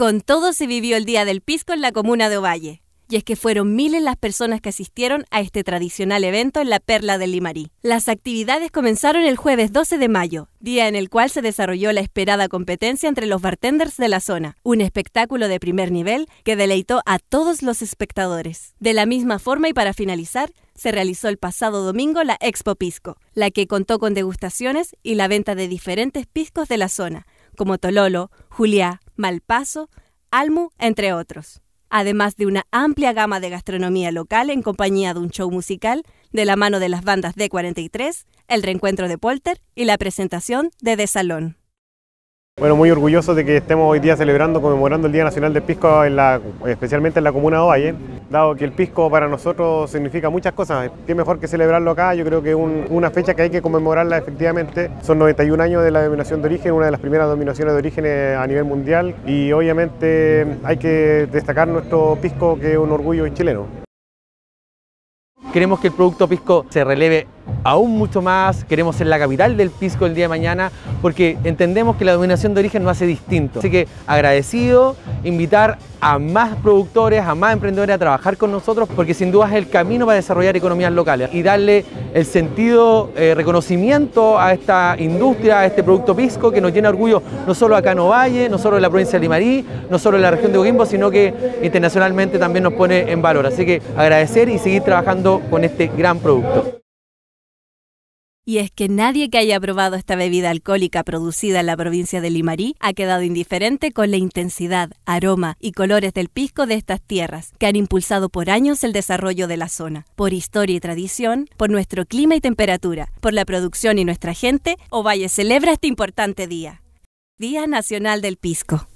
Con todo se vivió el Día del Pisco en la comuna de Ovalle. Y es que fueron miles las personas que asistieron a este tradicional evento en la Perla del Limarí. Las actividades comenzaron el jueves 12 de mayo, día en el cual se desarrolló la esperada competencia entre los bartenders de la zona, un espectáculo de primer nivel que deleitó a todos los espectadores. De la misma forma y para finalizar, se realizó el pasado domingo la Expo Pisco, la que contó con degustaciones y la venta de diferentes piscos de la zona, como Tololo, Juliá, Malpaso, Almu, entre otros. Además de una amplia gama de gastronomía local en compañía de un show musical de la mano de las bandas D43, el reencuentro de Polter y la presentación de De Salón. Bueno, muy orgulloso de que estemos hoy día celebrando, conmemorando el Día Nacional de Pisco, especialmente en la comuna de Ovalle dado que el pisco para nosotros significa muchas cosas. Qué mejor que celebrarlo acá, yo creo que es una fecha que hay que conmemorarla efectivamente. Son 91 años de la dominación de origen, una de las primeras dominaciones de origen eh, a nivel mundial y obviamente hay que destacar nuestro pisco que es un orgullo chileno. Queremos que el producto pisco se releve aún mucho más, queremos ser la capital del pisco el día de mañana, porque entendemos que la dominación de origen no hace distinto. Así que agradecido, invitar a más productores, a más emprendedores a trabajar con nosotros, porque sin duda es el camino para desarrollar economías locales y darle el sentido, eh, reconocimiento a esta industria, a este producto pisco que nos llena orgullo no solo acá en Ovalle, no solo en la provincia de Limarí, no solo en la región de Coquimbo, sino que internacionalmente también nos pone en valor. Así que agradecer y seguir trabajando con este gran producto. Y es que nadie que haya probado esta bebida alcohólica producida en la provincia de Limarí ha quedado indiferente con la intensidad, aroma y colores del pisco de estas tierras, que han impulsado por años el desarrollo de la zona, por historia y tradición, por nuestro clima y temperatura, por la producción y nuestra gente, Ovalle celebra este importante día. Día Nacional del Pisco.